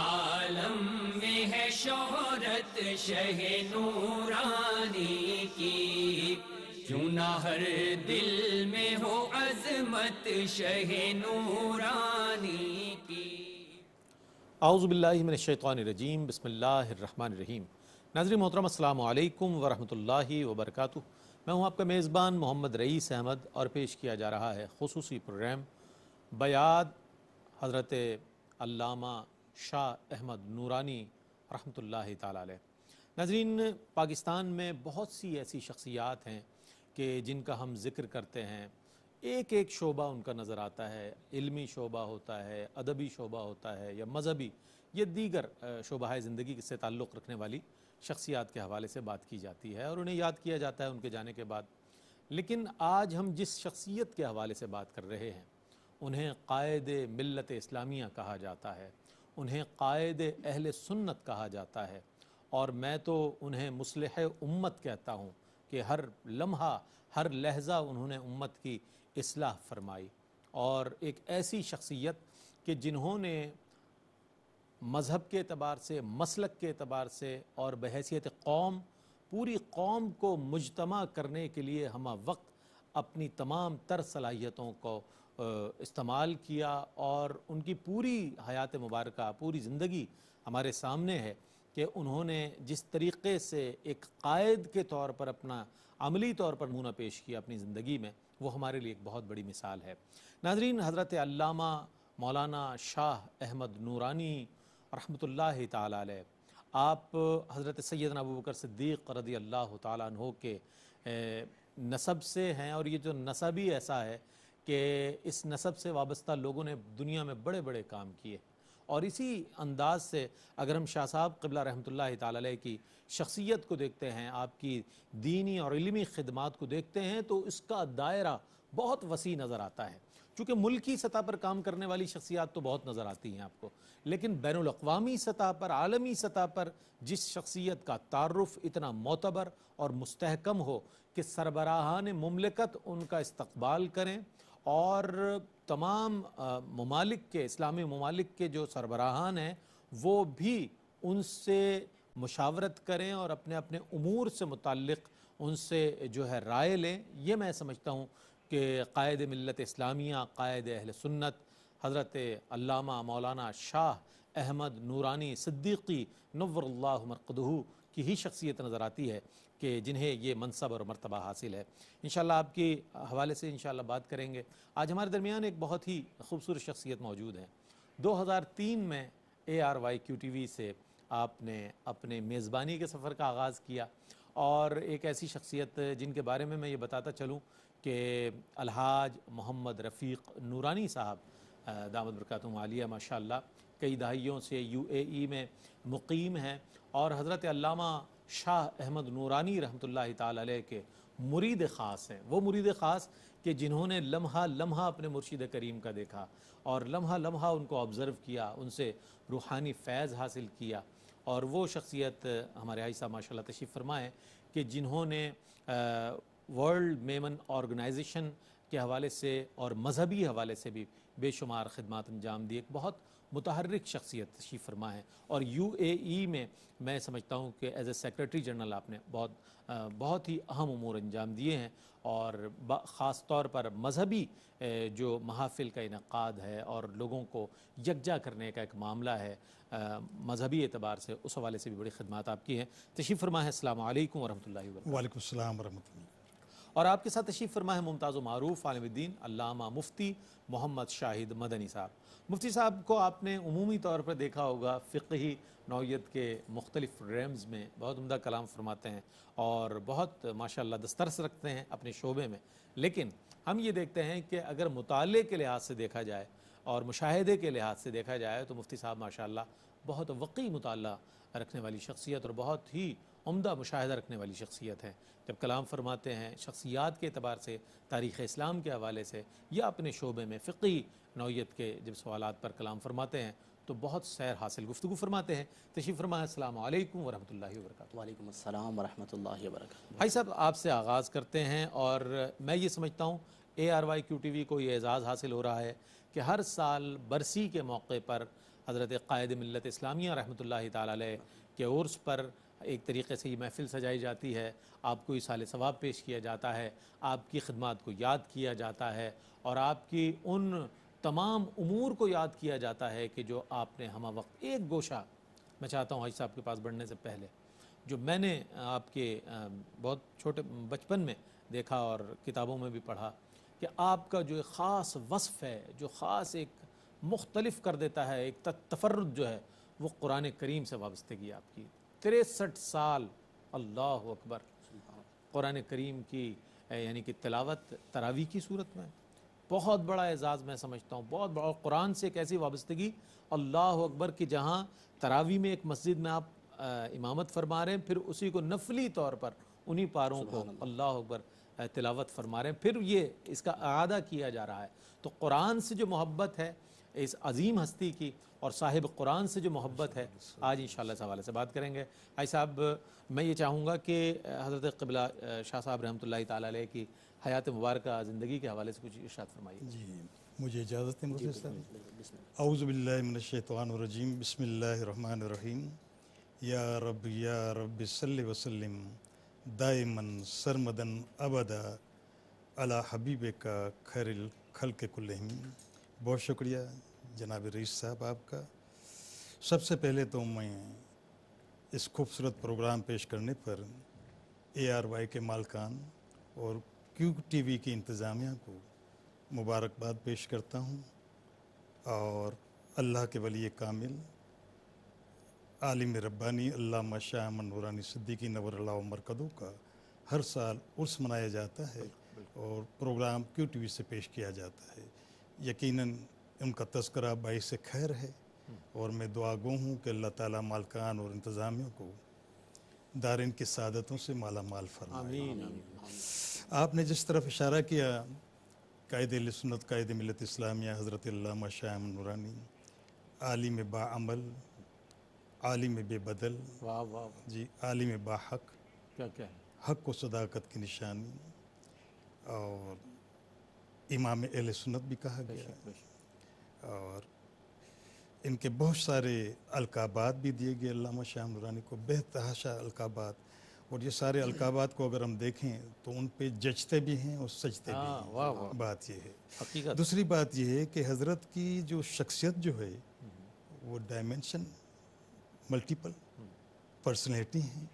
आलम में है शोहरत शह नूरानी की क्यों हर दिल में हो अजमत शह नूरानी की आउज़बिल्लिमिनशैतरजीम बसमीम नाजरी मोहतरम अल्लाम वरहल वबरक मैं हूँ आपका मेज़बान मोहम्मद रईस अहमद और पेश किया जा रहा है खसूस प्रोग्राम बयाद हज़रत शाह अहमद नूरानी रहमतुल्लाह ला नजरीन पाकिस्तान में बहुत सी ऐसी शख्सियात हैं कि जिनका हम ज़िक्र करते हैं एक एक शोबा उनका नज़र आता है इल्मी शोबा होता है अदबी शोबा होता है या मजहबी ये दीगर शोबा ज़िंदगी से ताल्लुक़ रखने वाली शख्सियात के हवाले से बात की जाती है और उन्हें याद किया जाता है उनके जाने के बाद लेकिन आज हम जिस शख्सियत के हवाले से बात कर रहे हैं उन्हें कायद मिलत इस्लामिया कहा जाता है उन्हें कायद अहल सुन्नत कहा जाता है और मैं तो उन्हें मुसलह उम्मत कहता हूँ कि हर लम्हा हर लहजा उन्होंने उम्मत की असलाह फरमाई और एक ऐसी शख्सियत कि जिन्होंने मज़हब के अतबार से मसलक के अतबार से और बहसीत कौम पूरी कौम को मुजतमा करने के लिए हम वक्त अपनी तमाम तर सलाहियतों को इस्तेमाल किया और उनकी पूरी हयात मुबारक पूरी ज़िंदगी हमारे सामने है कि उन्होंने जिस तरीक़े से एक कायद के तौर पर अपना अमली तौर पर नमूना पेश किया अपनी ज़िंदगी में वो हमारे लिए एक बहुत बड़ी मिसाल है नाजरीन हज़रत अल्लामा मौलाना शाह अहमद नूरानी रहमत ताल आप हज़रत सैद नबूबकर सिद्दीक़ रदी अल्लाह तहो के नसब से हैं और ये जो नसब ही ऐसा है कि इस नसब से वाबस्ता लोगों ने दुनिया में बड़े बड़े काम किए और इसी अंदाज से अगर हम शाह साहब कबला रहमत ताल की शख्सियत को देखते हैं आपकी दीनी और इलमी खदमात को देखते हैं तो इसका दायरा बहुत वसी नज़र आता है चूँकि मुल्की सतह पर काम करने वाली शख्सियात तो बहुत नज़र आती हैं आपको लेकिन बैन अवी सतह पर आलमी सतह पर जिस शख्सियत का तारफ़ इतना मोतबर और मस्तकम हो कि सरबराहान ममलिकत उनका इस्तबाल करें और तमाम ममालिक के इस्लामी ममालिक के जो सरबराहान हैं वो भी उनसे मुशावरत करें और अपने अपने अमूर से मुतक़ उनसे जो है राय लें ये मैं समझता हूँ कि कायद मिलत इस्लामिया कायद अहल सुन्नत हज़रत अल्लामा मौलाना शाह अहमद नूरानी सिद्दीकी नवर्ल्ला मरकदहू की ही शख्सियत नज़र आती है कि जिन्हें ये मनसब और मरतबा हासिल है इन आपके हवाले से इन बात करेंगे आज हमारे दरमियान एक बहुत ही खूबसूरत शख्सियत मौजूद हैं 2003 में A R Y Q T V से आपने अपने मेज़बानी के सफ़र का आगाज़ किया और एक ऐसी शख्सियत जिनके बारे में मैं ये बताता चलूँ कि अलहाज मोहम्मद रफ़ीक नूरानी साहब दामद बरकत आलिया माशा कई दहाइयों से यूएई में मुकीम हैं और हज़रत अल्लामा शाह अहमद नूरानी रहमत ला के मुरीद ख़ास हैं वो मुरीद ख़ास कि जिन्होंने लम्हा लम्हा अपने मुर्शिद करीम का देखा और लम्हा लम्हा उनको ऑब्ज़र्व किया उनसे रूहानी फैज़ हासिल किया और वो शख्सियत हमारे आयसा माशा तशीफ़ फरमाएँ कि जिन्होंने वर्ल्ड मेमन ऑर्गेनाइजेशन के हवाले से और मजहबी हवाले से भी बेशुमार खदमात अंजाम दिए एक बहुत मुतहरक शख्सियत तशीफ़ फरमा है और यू ए ई में मैं समझता हूँ कि एज़ ए सेक्रेटरी जनरल आपने बहुत बहुत ही अहम अमूर अंजाम दिए हैं और ख़ास तौर पर मजहबी जो महाफिल का इनका है और लोगों को यकजा करने का एक मामला है मजहबी एतबार से उस हवाले से भी बड़ी खदम आपकी हैं तशीफ़ फरमा है असल वरहमल वालेकाम और आपके साथ तशीफ़ फरमा है मुमताज़ मरूफ़ आलमद्दीन अलामा मुफ्ती मोहम्मद शाहिद मदनी साहब मुफ्ती साहब को आपने अमूमी तौर पर देखा होगा फ़िकही नौीयत के मुख्तलिफ रेम्स में बहुत उमदा कलाम फरमाते हैं और बहुत माशाल्लाह दस्तरस रखते हैं अपने शोबे में लेकिन हम ये देखते हैं कि अगर मुताले के लिहाज से देखा जाए और मुशाहदे के लिहाज से देखा जाए तो मुफ्ती साहब माशाल्लाह बहुत वक़ी मुताल रखने वाली शख्सियत और बहुत ही उमदा मुशाह रखने वाली शख्सियत है जब कलाम फरमाते हैं शख्सियात के अतबार से तारीख़ इस्लाम के हवाले से या अपने शोबे में फ़िकी नौीयत के जब सवाल पर कलाम फरमाते हैं तो बहुत सैर हासिल गुफ्तु फरमाते हैं तशीफ़ फरमाए अलैक्म वरक़ वर्क वालेकुम वरक वर्क भाई साहब आपसे आगाज़ करते हैं और मैं ये समझता हूँ A R Y Q T V को ये एज़ाज़ हासिल हो रहा है कि हर साल बरसी के मौके पर हज़रत क़ायद मिलत इस्लामिया रहमत ला के उर्स पर एक तरीके से ये महफ़िल सजाई जाती है आपको इस साल सवाब पेश किया जाता है आपकी खदमात को याद किया जाता है और आपकी उन तमाम उमूर को याद किया जाता है कि जो आपने हम वक्त एक गोशा मैं चाहता हूँ हाई साहब के पास बढ़ने से पहले जो मैंने आपके बहुत छोटे बचपन में देखा और किताबों में भी पढ़ा कि आपका जो एक ख़ास वसफ़ है जो ख़ास एक मुख्तलफ कर देता है एक तफर जो है वो कुरान करीम से वाबस्तगी आपकी तिरसठ साल अल्लाह अकबर कुरान करीम की यानी कि तलावत तरावी की सूरत में बहुत बड़ा एजाज़ मैं समझता हूँ बहुत बड़ा कुरान से एक ऐसी वाबस्तगी अल्लाह अकबर की जहाँ तरावी में एक मस्जिद में आप आ, इमामत फरमा रहे हैं फिर उसी को नफली तौर पर उन्हीं पारों को अल्लाह अकबर तिलावत फरमा रहे हैं फिर ये इसका अदा किया जा रहा है तो कुरान से जो मोहब्बत है इस अजीम हस्ती की और साहिब कुरान से जो मोहब्बत है आज इन शाह हवाले से बात करेंगे आई साहब मैं ये चाहूँगा कि हज़रत कबिला शाह साहब रहमत ला की हयात मुबारक ज़िंदगी के हवाले से कुछ इर्शाद फरमाइए जी मुझे इजाज़त है अउज़बिल्लिनशैतवानरजीम बसमीम या रब या रब वसलम दायमन सरमदन अबदा अला हबीब का खैरिल खल के कुल्लम बहुत शुक्रिया जनाब रईस साहब आपका सबसे पहले तो मैं इस खूबसूरत प्रोग्राम पेश करने पर ए आर वाई के मालकान और क्यू टीवी की इंतज़ामिया को मुबारकबाद पेश करता हूँ और अल्लाह के वली कामिल आलिम रब्बानी अल्लाह शाह मनूरानी सिद्दीकी नवरला मरकदों का हर साल उर्स मनाया जाता है और प्रोग्राम क्यू टी वी से पेश किया जाता है यकीनन उनका तस्करा से खैर है और मैं दुआ गो हूँ कि अल्लाह ताला मालकान और इंतज़ामियों को दारिन की सदतों से माला माल फरमाए आपने जिस तरफ इशारा किया कायद सुनत कायद मिलत इस्लामिया हज़रत शाह नूरानी आलिम बामल आलिम बेबदल वाह वाह जी बा हक क्या क्या है हक को सदाकत की निशानी और इमाम अल सुनत भी कहा गया है और इनके बहुत सारे अलकाबात भी दिए गए शाह नूरानी को बेतहाशा अलकाबात और ये सारे अलकाबात को अगर हम देखें तो उन पे जचते भी हैं और सजते भी हाँ, हैं वाह वाह बात ये है दूसरी बात ये है कि हज़रत की जो शख्सियत जो है हम्म। वो डायमेंशन मल्टीपल पर्सनैलिटी हैं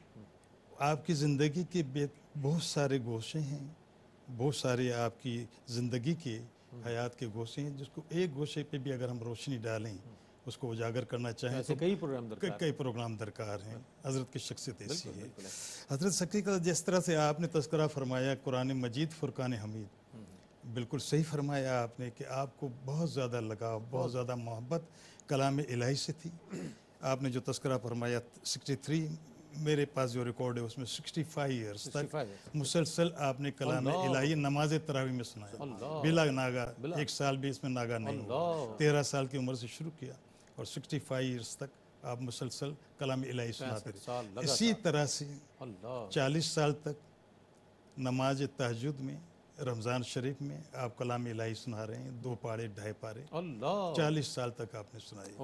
आपकी ज़िंदगी के बहुत सारे गोशे हैं बहुत सारे आपकी ज़िंदगी के हम्म। हयात के गोशे हैं जिसको एक गोशे पे भी अगर हम रोशनी डालें हम्म। उसको उजागर करना चाहें तो कई प्रोग्राम दरकार कई प्रोग्राम दरकार हैं हज़रत की शख्सियत ऐसी है हज़रत सकी का जिस तरह से आपने तस्करा फरमाया कुरान मजीद फ़ुरकान हमीद हम्म। बिल्कुल सही फरमाया आपने कि आपको बहुत ज़्यादा लगाव बहुत ज़्यादा मोहब्बत कलाम इलाही से थी आपने जो तस्करा फरमाया थ्री मेरे पास जो रिकॉर्ड है उसमें सिक्सटी फाइव ईयर्स तक मुसलसल आपने कलाम इलाही नमाज तरावी में सुनाया बिला नागा एक साल भी इसमें नागा नहीं हुआ तेरह साल की उम्र से शुरू किया और 65 ईयर्स तक आप मुसलसल कलाम इलाही सुनाते रहे इसी तरह से 40 साल तक नमाज तहजुद में रमज़ान शरीफ में आप कलाम इलाही सुना रहे हैं दो पारे ढाई पारे चालीस साल तक आपने सुनाई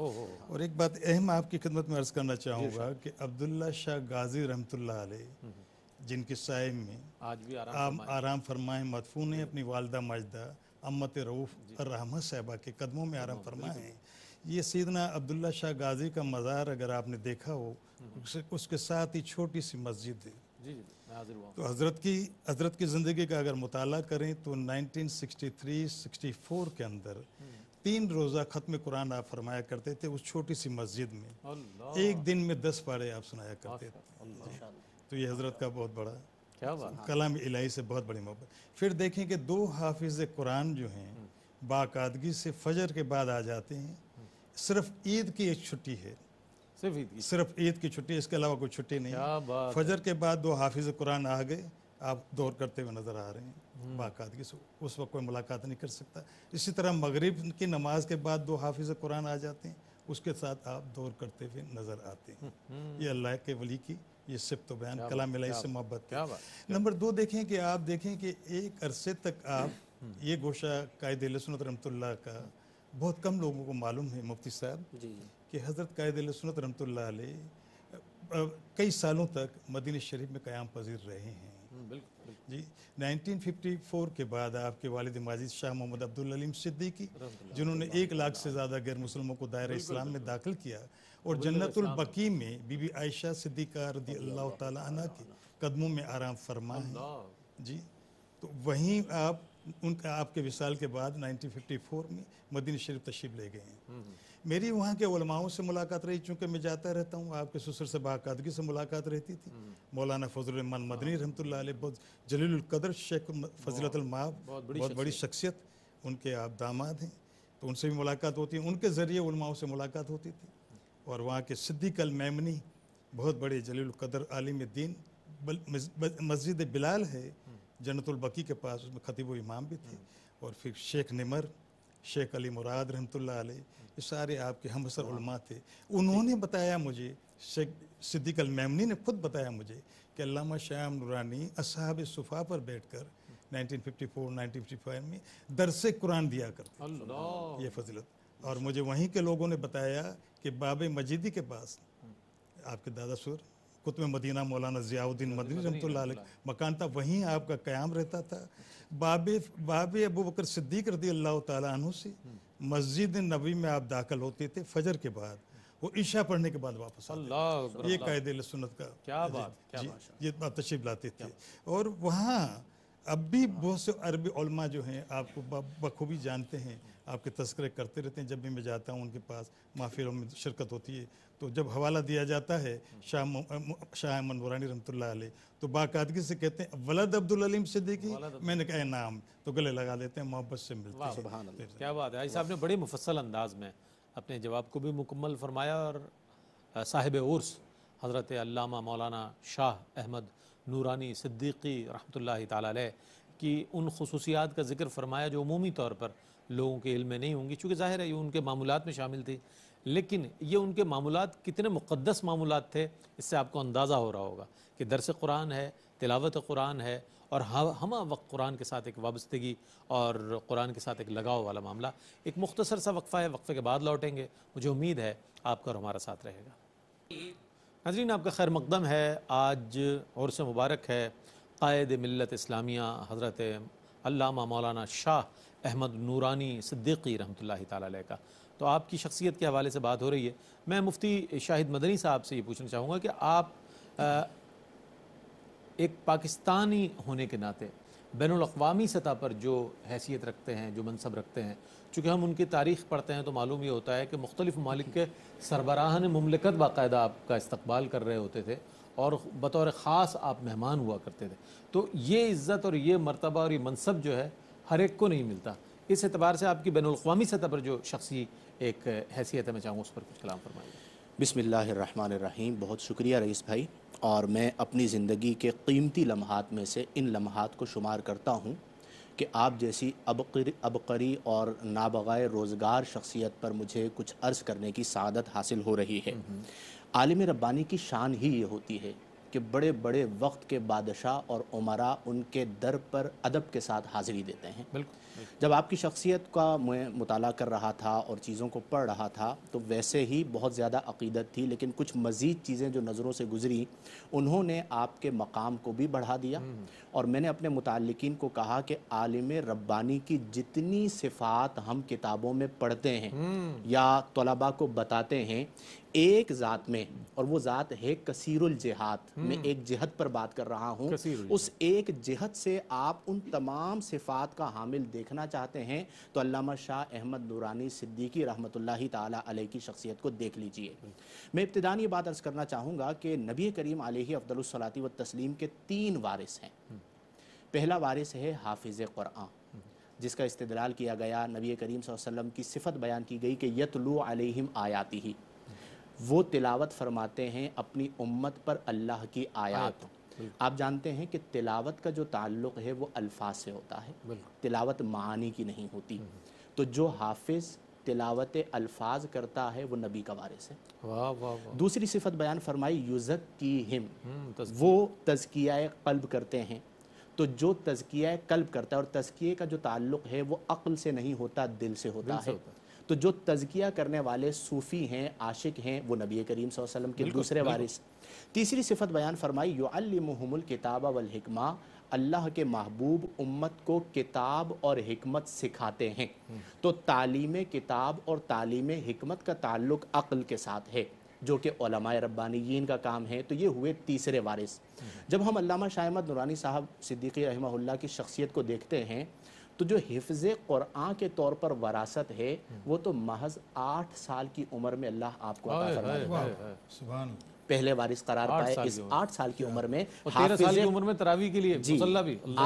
और एक बात अहम आपकी खिदमत में अर्ज़ करना चाहूँगा कि अब्दुल्ला शाह गाजी रहमतुल्लाह हम्म, हम्म। जिनके साय में आज भी आराम आराम फरमाए मदफून है अपनी वालदा माजदा अम्मत रऊफ़ रहमत साहबा के कदमों में आराम फरमाए हैं ये सीधना अब्दुल्ला शाह गाजी का मज़ार अगर आपने देखा हो हम्म। उसके साथ ही छोटी सी मस्जिद है जी जी तो हज़रत की हज़रत की ज़िंदगी का अगर मुताल करें तो 1963-64 के अंदर हम्म। तीन रोज़ा ख़त्म कुरान आप फरमाया करते थे उस छोटी सी मस्जिद में एक दिन में दस पारे आप सुनाया करते थे तो ये हज़रत का बहुत बड़ा कलाम इलाही से बहुत बड़ी मोहब्बत फिर देखें कि दो हाफिज़ कुरान जो हैं हम्म। बाकादगी से फजर के बाद आ जाते हैं सिर्फ ईद की एक छुट्टी है सिर्फ ईद सिर्फ ईद की छुट्टी इसके अलावा कोई छुट्टी नहीं फजर के बाद दो हाफिज कुरान आ गए आप दौर करते हुए नज़र आ रहे हैं हम्म। बाकादगी से उस वक्त कोई मुलाकात नहीं कर सकता इसी तरह मगरिब की नमाज के बाद दो हाफिज कुरान आ जाते हैं उसके साथ आप दौर करते हुए नज़र आते हैं हम्म। ये अल्लाह के वली की ये सिप तो बयान कला मिला इससे मोहब्बत नंबर दो देखें कि आप देखें कि एक अरसे तक आप हम्म। ये गोशा कायद लसन रमतुल्ला का बहुत कम लोगों को मालूम है मुफ्ती साहब कि हज़रत कायद सुनत रमत कई सालों तक मदीन शरीफ में क़्याम पजीर रहे हैं हम्म, बिल्कुल जी 1954 के बाद आपके वालद माजिद शाह मोहम्मद अब्दुल अलीम सिद्दीकी जिन्होंने एक लाख से ज़्यादा गैर मुसलमों को दायरा इस्लाम में दाखिल किया और जन्नतुल बकी में बीबी आयशा सिद्दीका रदी अल्लाह तला के कदमों में आराम फरमा है जी तो वहीं आप उनका आपके विशाल के बाद 1954 में मदीन शरीफ तशीफ ले गए हैं हम्म, हम्म। मेरी वहाँ के उलमाओं से मुलाकात रही चूँकि मैं जाता रहता हूँ आपके ससुर से बाकादगी से मुलाकात रहती थी हम्म। मौलाना फजलरमान मदनी हाँ। रहमत बहुत जलीलकदर शेख फजलतलमाब बहुत बड़ी शख्सियत उनके आप दामाद हैं तो उनसे भी मुलाकात होती है उनके ज़रिए उलमाओं से मुलाकात होती थी और वहाँ के सिद्दीक मैमनी बहुत बड़े जलीलकदर आलिम दीन मस्जिद बिलाल है बकी के पास उसमें खतीब इमाम भी थे और फिर शेख निमर शेख अली मुराद आल ये सारे आपके हम उलमा थे उन्होंने बताया मुझे शेख सिद्दीक अलमैमनी ने खुद बताया मुझे कि अलामा श्याम नुरानी असहाब सुफा पर बैठ कर नाइनटीन में दरस कुरान दिया करते ये फजलत और मुझे वहीं के लोगों ने बताया कि बाब मजिदी के पास आपके दादा सुर कुतब मदीना मौलाना ज़ियाउद्दीन मदनी रमत मकान था वहीं आपका क़्याम रहता था बाबे बाबे अबू बकर सिद्दीक रदी अल्लाह तु से हम्म। मस्जिद नबी में आप दाखिल होते थे फजर के बाद वो ईशा पढ़ने के बाद वापस ये कायदे सुनत का क्या बात क्या बात ये तशरीफ लाते थे और वहाँ अब भी बहुत से अरबी उलमा जो हैं आपको बखूबी जानते हैं आपके तस्करे करते रहते हैं जब भी मैं जाता हूँ उनके पास माफिलों में शिरकत होती है तो जब हवाला दिया जाता है शाह शाह मनवरानी रमत तो बाकायदगी से कहते हैं वलद अब्दुल अलीम से देखी मैंने कहा नाम तो गले लगा देते हैं मोहब्बत से मिलते हैं क्या बात है साहब ने बड़े मुफसल अंदाज में अपने जवाब को भी मुकम्मल फरमाया और साहिब उर्स हज़रत मौलाना शाह अहमद नूरानी सिद्दीकी रहमत ला की उन खसूसियात का जिक्र फरमाया जो अमूमी तौर पर लोगों के इल्म में नहीं होंगी चूँकि ज़ाहिर है ये उनके मामूलत में शामिल थी लेकिन ये उनके मामूलत कितने मुक़दस मामूलत थे इससे आपको अंदाज़ा हो रहा होगा कि दरस कुरान है तिलावत कुरान है और हम वक्त कुरान के साथ एक वाबस्तगी और कुरान के साथ एक लगाव वाला मामला एक मुख्तसर सा वक्फ़ा है वक्फ़े के बाद लौटेंगे मुझे उम्मीद है आपका और हमारा साथ रहेगा नाजरीन आपका खैर मकदम है आज और से मुबारक है कायद मिलत इस्लामिया हज़रत अल्लामा मौलाना शाह अहमद नूरानी सिद्दीकी रहमत ताली का तो आपकी शख्सियत के हवाले से बात हो रही है मैं मुफ्ती शाहिद मदनी साहब से ये पूछना चाहूँगा कि आप आ, एक पाकिस्तानी होने के नाते बैन अवी सतह पर जो हैसियत रखते हैं जो मनसब रखते हैं चूँकि हम उनकी तारीख पढ़ते हैं तो मालूम ये होता है कि मुख्तलिफ़ ममालिक के सरबराहान ममलिकत बाकायदा आपका इस्तबाल कर रहे होते थे और बतौर ख़ास आप मेहमान हुआ करते थे तो ये इज़्ज़त और ये मरतबा और ये मनसब जो है हर एक को नहीं मिलता इस एतबार से आपकी बैन अवी सतह पर जो शख्सी एक हैसियत है मैं चाहूँगा उस पर कुछ कलाम फरमाइए रहीम बहुत शुक्रिया रईस भाई और मैं अपनी ज़िंदगी के कीमती लम्हात में से इन लम्हात को शुमार करता हूँ कि आप जैसी अबकरी अबकरी और नाबगा रोज़गार शख्सियत पर मुझे कुछ अर्ज़ करने की सदत हासिल हो रही है हम्म। आलिम रब्बानी की शान ही ये होती है कि बड़े बड़े वक्त के बादशाह और उमरा उनके दर पर अदब के साथ हाजिरी देते हैं बिल्कुल जब आपकी शख्सियत का मैं मुताला कर रहा था और चीज़ों को पढ़ रहा था तो वैसे ही बहुत ज़्यादा अकीदत थी लेकिन कुछ मज़ीद चीज़ें जो नज़रों से गुजरी उन्होंने आपके मकाम को भी बढ़ा दिया हम्म। और मैंने अपने मुतालिकीन को कहा कि आलिम रब्बानी की जितनी सिफात हम किताबों में पढ़ते हैं हम्म। या तलबा को बताते हैं एक ज़ात में और वो ज़ात है कसीरुल जिहाद हम्म। मैं एक जिहद पर बात कर रहा हूँ उस एक जिहत से आप उन तमाम सिफात का हामिल देखना चाहते हैं तो अल्लामा शाह अहमद नूरानी सिद्दीकी रहमत ताला की शख्सियत को देख लीजिए मैं इब्तदान ये बात अर्ज़ करना चाहूँगा कि नबी करीम अफदलसलाती व तस्लीम के तीन वारिस हैं हम्म। पहला वारिस है हाफिज़ क़ुरान हम्म। जिसका इस्तलाल किया गया नबी करीम वसल्लम की सिफत बयान की गई कि यतलू आलिम आयाती ही वो तिलावत फरमाते हैं अपनी उम्मत पर अल्लाह की आयात आप जानते हैं कि तिलावत का जो ताल्लुक़ है वो अल्फाज से होता है तिलावत मानी की नहीं होती हम्म। तो जो हाफिज़ तिलावत अल्फाज करता है वो नबी का वारिस है वाह वाह वाह दूसरी सिफत बयान फरमाई युजक की हिम हम्म, वो तजकिया कल्ब करते हैं तो जो तजकिया कल्ब करता है और तजकिए का जो ताल्लुक़ है वो अक्ल से नहीं होता दिल से होता है तो जो तजकिया करने वाले सूफ़ी हैं आशिक हैं वो नबी करीम वसल्लम के दूसरे वारिस तीसरी सिफत बयान फरमाई यो युमल किताब वलहिकमा अल्लाह के महबूब उम्मत को किताब और हमत सिखाते हैं हम्म। तो तालीम किताब और तालीम हमत का ताल्लुक अक्ल के साथ है जो कि रब्बानी का काम है तो ये हुए तीसरे वारिस हम्म। जब हम अल्लामा शाहमद नुरानी साहब सिद्दीकी रहमा की शख्सियत को देखते हैं तो जो हिफ्ज़ क़ुरान के तौर पर वरासत है वो तो महज आठ साल की उम्र में अल्लाह आपको पहले वारिस करार पाए इस आठ साल की उम्र में साल की उम्र में तरावी के लिए जी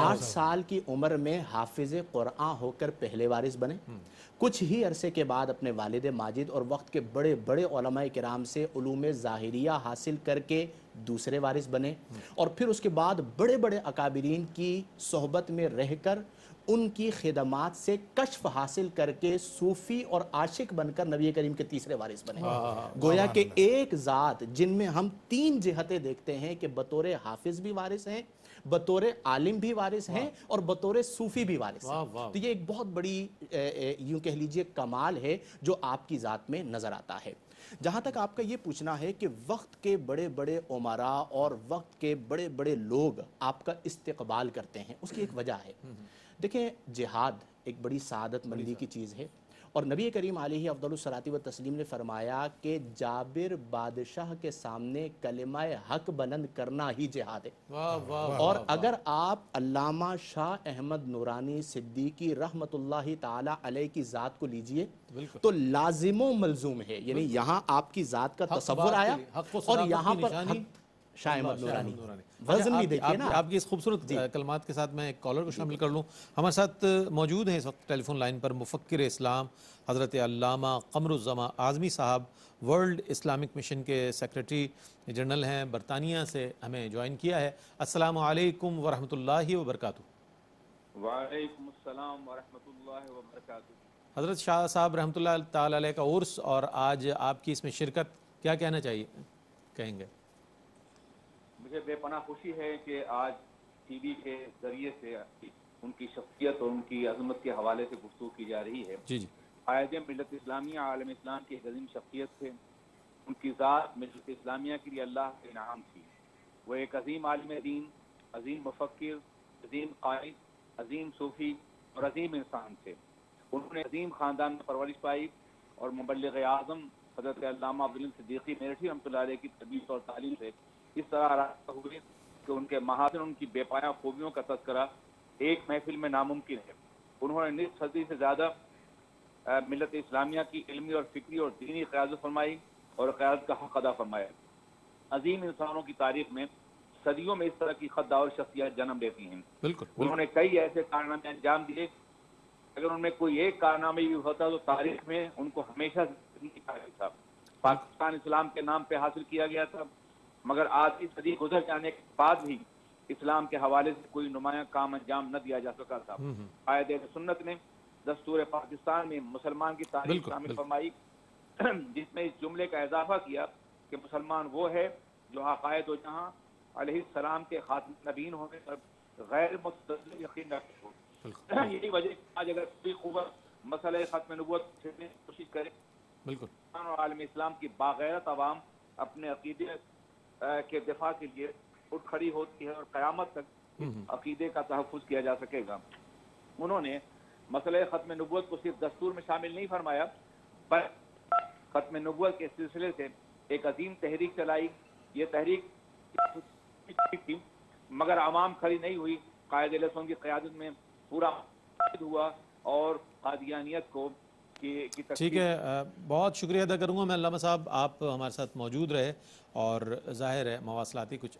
आठ साल की उम्र में हाफिज कुरआ होकर पहले वारिस बने हम्म। कुछ ही अरसे के बाद अपने वालद माजिद और वक्त के बड़े बड़े कराम से ूम ज़ाहिरिया हासिल करके दूसरे वारिस बने हम्म। और फिर उसके बाद बड़े बड़े अकाबरीन की सोहबत में रहकर कर उनकी खिदमात से कशफ हासिल करके सूफी और आशिक बनकर नबी करीम के तीसरे वारिस बने गोया के एक ज़ात जिनमें हम तीन जिहतें देखते हैं कि बतौर हाफिज भी वारिस हैं बतौर आलिम भी वारिस हैं और बतौर सूफी भी वारिस हैं तो ये एक बहुत बड़ी यूं कह लीजिए कमाल है जो आपकी ज़ात में नज़र आता है जहाँ तक आपका ये पूछना है कि वक्त के बड़े बड़े उमरा और वक्त के बड़े बड़े लोग आपका इस्तकबाल करते हैं उसकी एक वजह है हम्म, हम्म। देखें जिहाद एक बड़ी शहादत मंदी की चीज़ है और नबी करीम आलि अफदलसलाती व तस्लीम ने फरमाया कि जाबिर बादशाह के सामने कलमा हक बुलंद करना ही जिहाद है वा, वा, वा, और वा, अगर आप अल्लामा शाह अहमद नूरानी सिद्दीकी रहमत तलाई की ज़ात को लीजिए तो लाजिमो मलजूम है यानी यहाँ आपकी ज़ात का तस्वर आया और यहाँ पर अच्छा, आपकी इस खूबसूरत कलमात के साथ मैं एक कॉलर को शामिल कर लूँ हमारे साथ मौजूद हैं इस वक्त टेलीफोन लाइन पर मुफक्र इस्लाम हज़रत अल्लामा कमरुज़मा आज़मी साहब वर्ल्ड इस्लामिक मिशन के सेक्रेटरी जनरल हैं बरतानिया से हमें ज्वाइन किया है असल वालेकुम वरहमतुल्लाहि वबरकातु हज़रत शाह साहब रहमतुल्लाह का उर्स और आज आपकी इसमें शिरकत क्या कहना चाहिए कहेंगे मुझे बेपना खुशी है कि आज टीवी के जरिए से उनकी शख्सियत और उनकी अजमत के हवाले से गुफ्तु की जा रही है जी जी आयद मिलत इस्लामिया आलम इस्लाम की अजीम शख्सियत थे उनकी ज़ात मिलत इस्लामिया के लिए अल्लाह के नाम थी वो एक अजीम आलम दीन अजीम मफक्र अजीम कायद अजीम सूफी और अजीम इंसान थे उन्होंने अजीम ख़ानदान में परवरिश पाई और मुबलग आज़म हजरत अब्दुल सिद्दीकी मेरठी रमत की तबीयत और तालीम से इस तरह हुए कि उनके महाजन उनकी बेपाया खूबियों का तस्करा एक महफिल में नामुमकिन है उन्होंने निस सदी से ज़्यादा मिलत इस्लामिया की इलमी और फिक्री और दीनी क्यादत फरमाई और क्यादत का हक अदा फरमाया अजीम इंसानों की तारीख में सदियों में इस तरह की और शख्सियात जन्म लेती हैं बिल्कुल उन्होंने कई ऐसे कारनामे अंजाम दिए अगर उनमें कोई एक कारनामे भी होता तो तारीख में उनको हमेशा था पाकिस्तान इस्लाम के नाम पर हासिल किया गया था मगर आज की सदी गुजर जाने के बाद भी इस्लाम के हवाले से कोई नुमाया काम अंजाम न दिया जा सका था आयद हम्म, हम्म। सुन्नत ने दस्तूर पाकिस्तान में मुसलमान की तारीफ शामिल फरमाई जिसमें इस जुमले का इजाफा किया कि मुसलमान वो है जो हकायद व जहाँ सलाम के खातम नबीन होने पर गैर मुतद यकीन हो यही वजह आज अगर कोई कुत मसल खत्म नबूत छेड़ने की कोशिश करे बिल्कुल और आलम इस्लाम की बागैरत आवाम अपने अकीदे के दिफा के लिए उठ खड़ी होती है और क़्यामत तक हम्म, हम्म। अकीदे का तहफ़ किया जा सकेगा उन्होंने मसले ख़त्म नबूत को सिर्फ दस्तूर में शामिल नहीं फरमाया पर ख़त्म नबूत के सिलसिले से एक अजीम तहरीक चलाई ये तहरीक थी मगर आवाम खड़ी नहीं हुई कायद लसन की क्यादत में पूरा हुआ और कादियानियत को की ठीक है बहुत शुक्रिया अदा करूँगा मैं लामा साहब आप हमारे साथ मौजूद रहे और ज़ाहिर है मवासलाती कुछ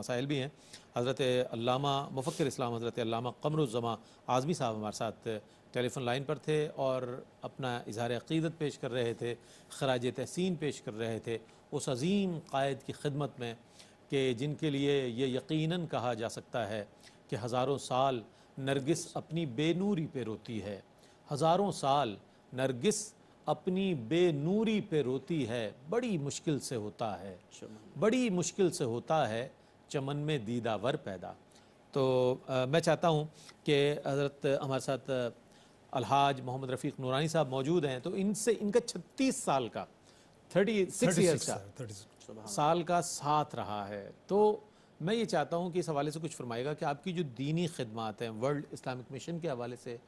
मसाइल भी हैं हज़रत अल्लामा मुफ़र इस्लाम हज़रत अल्लामा कमरुज़मा आज़मी साहब हमारे साथ टेलीफोन लाइन पर थे और अपना इजहार अकीदत पेश कर रहे थे खराज तहसीन पेश कर रहे थे उस अजीम कायद की खिदमत में कि जिनके लिए ये यकीनन कहा जा सकता है कि हज़ारों साल नरगिस अपनी बेनूरी पर रोती है हज़ारों साल नरगिस अपनी बेनूरी पे रोती है बड़ी मुश्किल से होता है बड़ी मुश्किल से होता है चमन में दीदावर पैदा तो आ, मैं चाहता हूँ कि हज़रत हमारे साथ अलहाज मोहम्मद रफ़ीक नूरानी साहब मौजूद हैं तो इनसे इनका छत्तीस साल का थर्टी सिक्स ईयर का साल का साथ रहा है तो मैं ये चाहता हूँ कि इस हवाले से कुछ फरमाएगा कि आपकी जो दीनी खदमात हैं वर्ल्ड इस्लामिक मिशन के हवाले से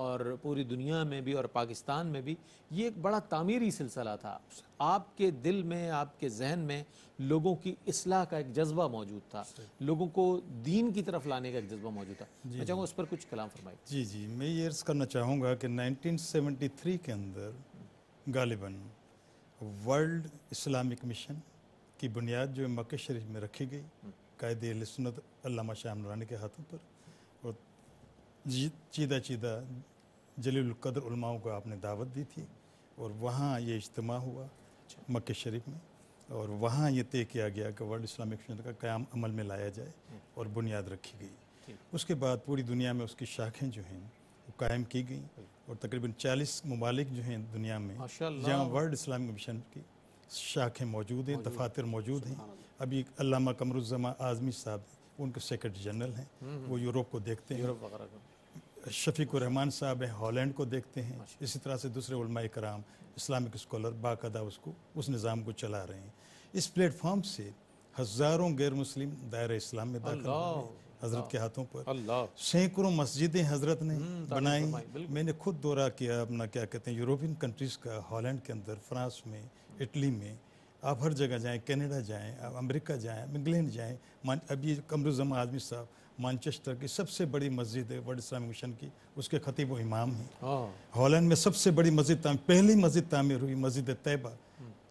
और पूरी दुनिया में भी और पाकिस्तान में भी ये एक बड़ा तामीरी सिलसिला था आपके दिल में आपके जहन में लोगों की असलाह का एक जज्बा मौजूद था लोगों को दीन की तरफ लाने का एक जज्बा मौजूद था मैं चाहूँगा उस पर कुछ कलाम फरमाए जी जी मैं ये अर्ज़ करना चाहूँगा कि थ्री के अंदर गालिबा वर्ल्ड इस्लामिक मिशन की बुनियाद जो मक्के शरीफ में रखी गई हम्म। कायद सुनत अल्लामा शाह के हाथों पर जी चीदा चीदा जलीलकद्र उलमाओं को आपने दावत दी थी और वहाँ ये इज्तम हुआ मक्के शरीफ में और वहाँ ये तय किया गया कि वर्ल्ड इस्लामिक का क्याम अमल में लाया जाए और बुनियाद रखी गई उसके बाद पूरी दुनिया में उसकी शाखें जो हैं वो कायम की गई और तकरीबन 40 ममालिक जो हैं दुनिया में जहाँ वर्ल्ड इस्लामिक मिशन की शाखें मौजूद हैं दफातर मौजूद हैं अभी अलामा कमरुजमा आज़मी साहब उनके सेक्रेटरी जनरल हैं हम्म, हम्म। वो यूरोप को देखते हैं रहमान साहब हैं हॉलैंड को देखते हैं अच्छा। इसी तरह से दूसरे उलमा कराम इस्लामिक स्कॉलर बाकायदा उसको उस निज़ाम को चला रहे हैं इस प्लेटफॉर्म से हज़ारों गैर मुस्लिम दायरा इस्लाम में दाखिल हजरत के हाथों पर सैकड़ों मस्जिदें हजरत ने हम्म, बनाई मैंने खुद दौरा किया अपना क्या कहते हैं यूरोपियन कंट्रीज़ का हॉलैंड के अंदर फ्रांस में इटली में आप हर जगह जाएं कनाडा जाएं आप अमेरिका जाएं इंग्लैंड जाएं मान अब ये कमरुजमा आदमी साहब मानचेस्टर की सबसे बड़ी मस्जिद है वर्ल्ड इस्लामिक मिशन की उसके खतीब व इमाम हैं हाँ। हॉलैंड में सबसे बड़ी मस्जिद पहली मस्जिद तामीर हुई मस्जिद तैयबा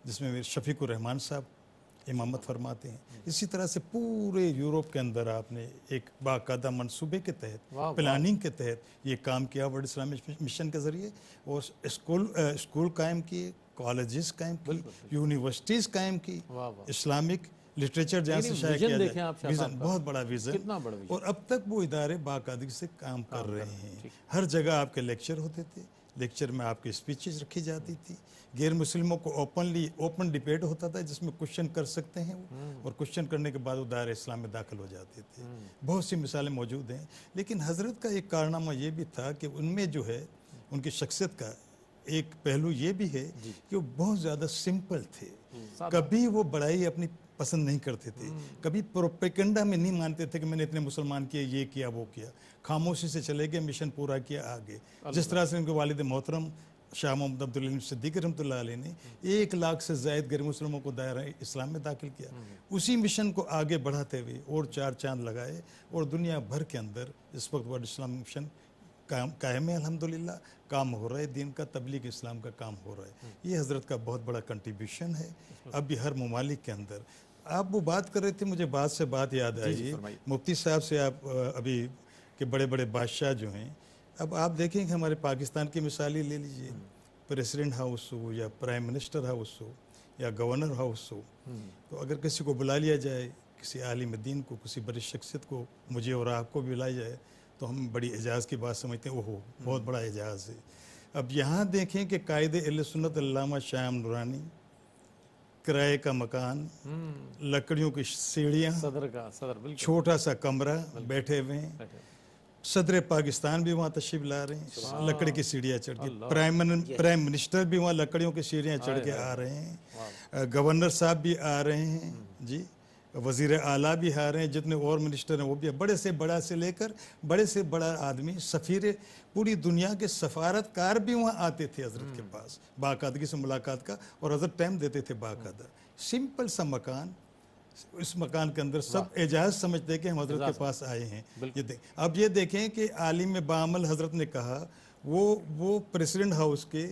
जिसमें शफीक रहमान साहब इमामत फरमाते हैं इसी तरह से पूरे यूरोप के अंदर आपने एक बाकायदा मनसूबे के तहत प्लानिंग के तहत ये काम किया वर्ल्ड इस्लामिक मिशन के ज़रिए और स्कूल स्कूल कायम किए कॉलेजेस कायम किए यूनिवर्सिटीज़ कायम की इस्लामिक लिटरेचर जहाँ से शायद किया जाए विजन बहुत बड़ा विजन कितना बड़ा और अब तक वो इदारे बाकायदगी से काम कर रहे हैं हर जगह आपके लेक्चर होते थे लेक्चर में आपकी स्पीचेज रखी जाती थी गैर मुस्लिमों को ओपनली ओपन डिबेट होता था जिसमें क्वेश्चन कर सकते हैं वो हम्म। और क्वेश्चन करने के बाद वो दायरे इस्लाम में दाखिल हो जाते थे हम्म। बहुत सी मिसालें मौजूद हैं लेकिन हज़रत का एक कारनामा ये भी था कि उनमें जो है उनकी शख्सियत का एक पहलू ये भी है कि वो बहुत ज़्यादा सिंपल थे हम्म। कभी वो बड़ाई अपनी पसंद नहीं करते थे कभी प्रोपेकंडा में नहीं मानते थे कि मैंने इतने मुसलमान किए ये किया वो किया खामोशी से चले गए मिशन पूरा किया आगे जिस तरह से उनके वालद मोहतरम शाह मोहम्मद अब्दुल सिद्दीक रमतल्ला ने हम्म। एक लाख से जायद गैर मुसलमों को दायरा इस्लाम में दाखिल किया हम्म। उसी मिशन को आगे बढ़ाते हुए और चार चांद लगाए और दुनिया भर के अंदर इस वक्त वर्ल्ड इस्लाम मिशन कायम है अलहमदिल्ला काम हो रहा है दिन का तबलीग इस्लाम का काम हो रहा है हम्म। ये हज़रत का बहुत बड़ा कंट्रीब्यूशन है अभी हर ममालिक के अंदर आप वो बात कर रहे थे मुझे बात से बात याद आई मुफ्ती साहब से आप अभी के बड़े बड़े बादशाह जो हैं अब आप देखें कि हमारे पाकिस्तान की मिसाल ही ले लीजिए हम्म। प्रेसिडेंट हाउस हो या प्राइम मिनिस्टर हाउस हो या गवर्नर हाउस हो हम्म। तो अगर किसी को बुला लिया जाए किसी आलिम दीन को किसी बड़ी शख्सियत को मुझे और आपको भी बुलाया जाए तो हम बड़ी एजाज़ की बात समझते हैं ओहो बहुत हम्म। बड़ा एजाज़ है अब यहाँ देखें कि कायद सुन्नत शाह नुरानी किराए का मकान हम्म। लकड़ियों की सीढ़ियाँ सदर का सदर छोटा सा कमरा बैठे हुए हैं सदर पाकिस्तान भी वहाँ तशीब ला रहे हैं लकड़ी की सीढ़ियाँ चढ़ के प्राइम प्राइम मिनिस्टर भी वहाँ लकड़ियों की सीढ़ियाँ चढ़ के आ रहे हैं गवर्नर साहब भी आ रहे हैं हम्म। जी वजीर आला भी हारे हैं जितने और मिनिस्टर हैं वो भी बड़े से बड़ा से लेकर बड़े से बड़ा आदमी सफ़ीर पूरी दुनिया के सफारतकार भी वहाँ आते थे हज़रत के हम्म। पास बाकायदगी से मुलाकात का और हज़रत टाइम देते थे बाकायदा हम्म। सिंपल सा मकान इस मकान के अंदर सब एजाज समझते कि हम हजरत के पास आए हैं ये देख अब ये देखें कि आलिम बामल हजरत ने कहा वो वो प्रेसिडेंट हाउस के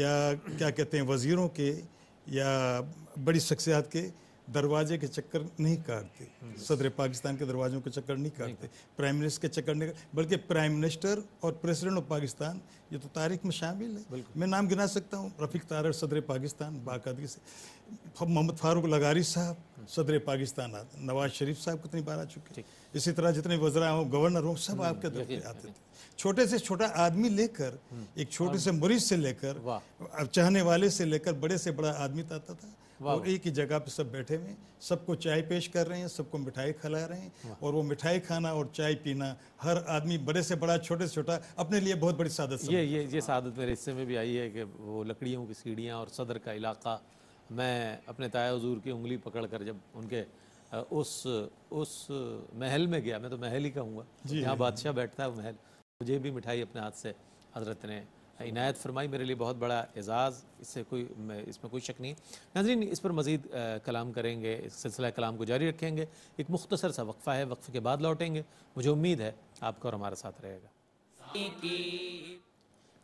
या क्या कहते हैं वज़ीरों के या बड़ी शख्सियात के दरवाजे के चक्कर नहीं काटते सदर पाकिस्तान के दरवाजों के चक्कर नहीं काटते प्राइम मिनिस्टर के चक्कर नहीं बल्कि प्राइम मिनिस्टर और प्रेसिडेंट ऑफ पाकिस्तान ये तो तारीख में शामिल है मैं नाम गिना सकता हूँ रफीक तारर सदर पाकिस्तान बाकादगी से मोहम्मद फारूक लगारी साहब सदर पाकिस्तान आते नवाज शरीफ साहब कितनी बार आ चुके इसी तरह जितने वजरा हों गवर्नर हों सब आपके दर आते थे छोटे से छोटा आदमी लेकर एक छोटे से मरीज से लेकर चाहने वाले से लेकर बड़े से बड़ा आदमी तो आता था और एक ही जगह पे सब बैठे हुए सबको चाय पेश कर रहे हैं सबको मिठाई खिला रहे हैं और वो मिठाई खाना और चाय पीना हर आदमी बड़े से बड़ा छोटे से छोटा अपने लिए बहुत बड़ी सादत ये ये ये सादत मेरे हिस्से में भी आई है कि वो लकड़ियों की सीढ़ियाँ और सदर का इलाका मैं अपने ताया हजूर की उंगली पकड़ कर जब उनके उस उस महल में गया मैं तो महल ही कहूँगा जहाँ बादशाह बैठता है वो महल मुझे भी मिठाई अपने हाथ से हजरत ने इनायत फरमाई मेरे लिए बहुत बड़ा एजाज़ इससे कोई इसमें कोई शक नहीं नाजरीन इस पर मज़ीद कलाम करेंगे इस सिलसिला कलाम को जारी रखेंगे एक मुख्तसर सा वक्फ़ा है वक्फ़े के बाद लौटेंगे मुझे उम्मीद है आपका और हमारा साथ रहेगा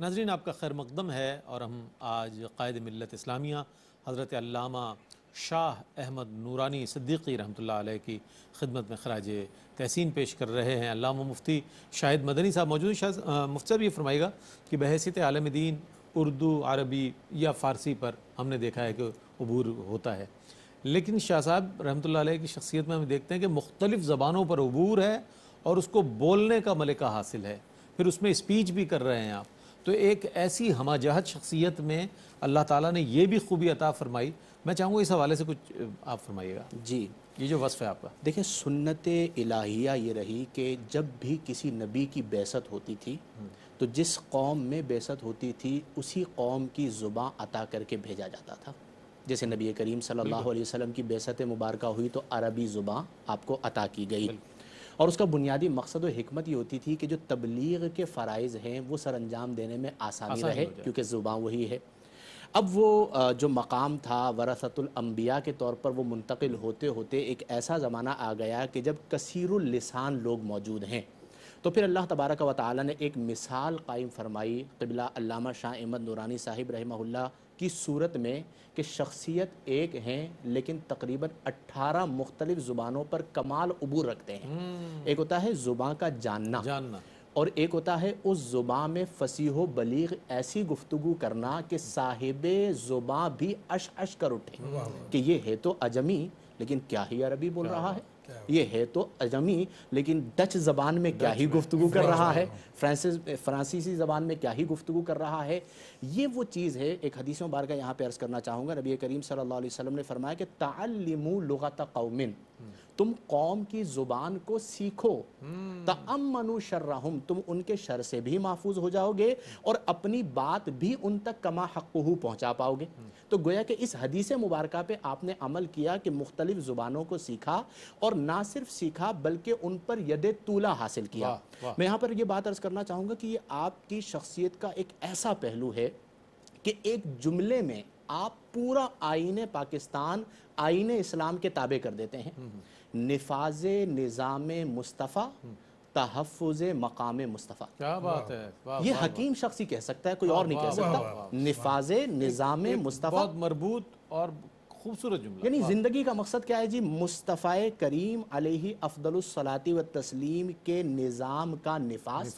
नाजरीन आपका खैर मकदम है और हम आज कायद मिलत इस्लामिया हज़रत शाह अहमद नूरानी सिद्दीकी रहमत की खिदमत में खराज तहसीन पेश कर रहे हैं अलामा मुफ्ती शाहिद मदनी साहब मौजूद शाह मुफ्ती साहब ये फरमाएगा कि बहसीत आलम दीन उर्दू अरबी या फ़ारसी पर हमने देखा है कि अबूर होता है लेकिन शाह साहब रहमत की शख्सियत में हम देखते हैं कि मुख्तलिफ़ ज़बानों पर अबूर है और उसको बोलने का मलिका हासिल है फिर उसमें स्पीच भी कर रहे हैं आप तो एक ऐसी हमाजहत शख्सियत में अल्लाह ताला ने यह भी खूबी अता फरमाई मैं चाहूँगा इस हवाले से कुछ आप फरमाइएगा जी ये जो वसफ़ है आपका देखिए सुन्नत इलाहिया ये रही कि जब भी किसी नबी की बेसत होती थी हम्म। तो जिस कौम में बेसत होती थी उसी कौम की ज़ुबाँ अता करके भेजा जाता था जैसे नबी करीम सल्लल्लाहु अलैहि वसल्लम की बेसत मुबारक हुई तो अरबी ज़ुबाँ आपको अता की गई और उसका बुनियादी मकसद और हमत ये होती थी कि जो तबलीग के फ़राइज हैं वो अंजाम देने में आसानी रहे क्योंकि ज़ुबाँ वही है अब वो जो मकाम था वरासतुलम्बिया के तौर पर वो मुंतकिल होते होते एक ऐसा ज़माना आ गया कि जब कसरलिसान लोग मौजूद हैं तो फिर अल्लाह तबारक व ताली ने एक मिसाल कायम फरमाई कबिला शाह अहमद नूरानी साहिब रहमहुल्ला की सूरत में कि शख्सियत एक हैं लेकिन तकरीबन 18 मुख्तलिफ़ ज़ुबानों पर कमाल अबूर रखते हैं हम्म। एक होता है ज़ुबान का जानना जानना और एक होता है उस ज़ुबा में फसीह बलीग ऐसी गुफ्तु करना कि साहिब ज़ुबा भी अश अश कर उठे कि ये है तो अजमी लेकिन क्या ही अरबी बोल रहा है ये है तो अजमी लेकिन डच ज़बान में क्या ही गुफ्तु कर रहा है फ्रांसिस फ्रांसीसी ज़बान में क्या ही गुफ्तु कर रहा है ये वो चीज़ है एक हदीसों बार का यहाँ पे अर्ज़ करना चाहूँगा नबी करीम सल्लल्लाहु अलैहि वसल्लम ने फरमाया कि तालमू लगत कौमिन तुम कौम की जुबान को सीखो तमनु शर्रहम तुम उनके शर से भी महफूज हो जाओगे और अपनी बात भी उन तक कमा हक पहुंचा पाओगे तो गोया कि इस हदीस मुबारक पे आपने अमल किया कि मुख्तलिफ जुबानों को सीखा और ना सिर्फ सीखा बल्कि उन पर यद तूला हासिल किया वा, वा। मैं यहाँ पर यह बात अर्ज करना चाहूँगा कि ये आपकी शख्सियत का एक ऐसा पहलू है कि एक जुमले में आप पूरा आइन पाकिस्तान आइन इस्लाम के ताबे कर देते हैं हम्म, हम्म। निफाज निज़ाम मुस्तफ़ा तहफ़ मकाम मुस्तफ़ा क्या बात है ये हकीम शख्स ही कह सकता है कोई और नहीं कह सकता निफाज निज़ाम मुस्तफ़ा मरबूत और खूबसूरत जुमला यानी ज़िंदगी का मकसद क्या है जी मुस्तफ़ा करीम अलही अफदलसलाती व तस्लीम के निज़ाम का निफाज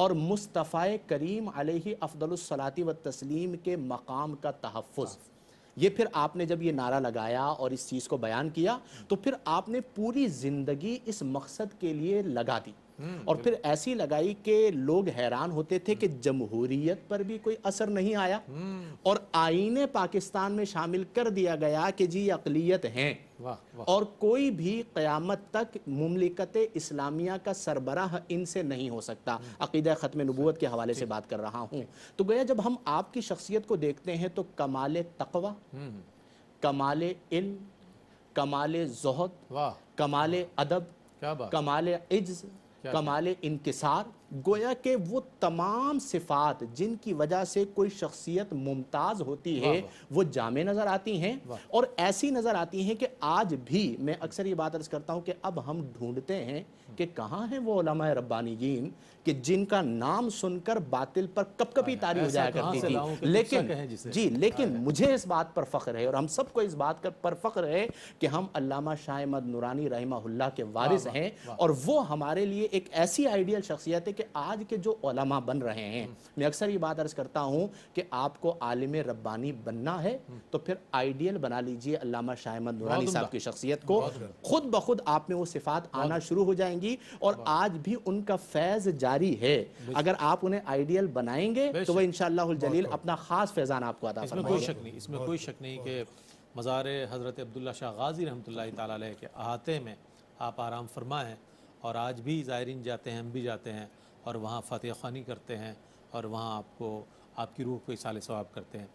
और मुस्तफ़ा करीम अलही अफदलसलाती व तस्लीम के मकाम का तहफ़ ये फिर आपने जब ये नारा लगाया और इस चीज़ को बयान किया तो फिर आपने पूरी ज़िंदगी इस मकसद के लिए लगा दी हम्म, और फिर ऐसी लगाई कि लोग हैरान होते थे कि हम्म। जमहूरियत पर भी कोई असर नहीं आया हम्म। और आईने पाकिस्तान में शामिल कर दिया गया कि जी अकलीत हैं और कोई भी क़यामत तक ममलिकत इस्लामिया का सरबराह इनसे नहीं हो सकता अकीद ख़त्म नबूत के हवाले से बात कर रहा हूँ तो गया जब हम आपकी शख्सियत को देखते हैं तो कमाल तकवा कमाल इल कमाल जहद कमाल अदब कमाल इज कमाल इनकसार गोया के वो तमाम सिफात जिनकी वजह से कोई शख्सियत मुमताज़ होती है वो जामे नज़र आती हैं और ऐसी नज़र आती हैं कि आज भी मैं अक्सर ये बात अर्ज करता हूँ कि अब हम ढूंढते हैं कि कहाँ हैं वो रब्बानी जीन कि जिनका नाम सुनकर बातिल पर कप कपी तारी हो जाया करती थी लेकिन जी लेकिन मुझे इस बात पर फ़ख्र है और हम सबको इस बात पर फ़ख्र है कि हम अल्लामा शाह अहमद नूरानी रही के वारिस हैं और वो हमारे लिए एक ऐसी आइडियल शख्सियत है कि आज के जो ओलमा बन रहे हैं मैं अक्सर ये बात अर्ज करता हूँ कि आपको आलिम रब्बानी बनना है तो फिर आइडियल बना लीजिए अलामा शाहमद नूरानी साहब की शख्सियत को खुद ब खुद आप में वो सिफात आना शुरू हो जाएंगी और आज भी उनका फैज जारी है अगर आप उन्हें आइडियल बनाएंगे तो वह इन जलील अपना खास फैजान आपको अदा इसमें कोई शक नहीं इसमें कोई शक नहीं कि मज़ार हज़रत अब्दुल्ला शाह गाजी रहमत ताली के अहाते में आप आराम फरमाएँ और आज भी ज़ायरीन जाते हैं हम भी जाते हैं और वहाँ फ़तेह खानी करते हैं और वहाँ आपको आपकी रूह को इसाले सवाब करते हैं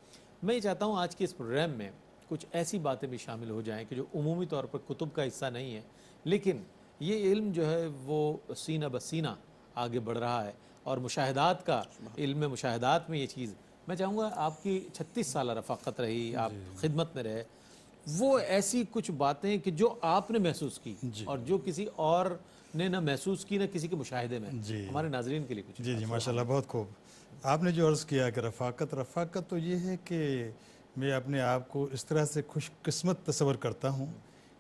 मैं चाहता हूँ आज के इस प्रोग्राम में कुछ ऐसी बातें भी शामिल हो जाएँ कि जो अमूमी तौर पर कुतुब का हिस्सा नहीं है लेकिन ये इल्म जो है वो सीना बसीना आगे बढ़ रहा है और मुशाहदात का इल्म मुशाहदात में ये चीज़ मैं चाहूँगा आपकी छत्तीस साल रफाकत रही आप खिदमत में रहे वो ऐसी कुछ बातें कि जो आपने महसूस की और जो किसी और ने ना महसूस की ना किसी के मुशाहे में जी हमारे नाजरीन के लिए कुछ जी जी अच्छा माशाल्लाह बहुत खूब आपने जो अर्ज़ किया कि रफाकत रफाकत तो ये है कि मैं अपने आप को इस तरह से खुशकस्मत तस्वर करता हूँ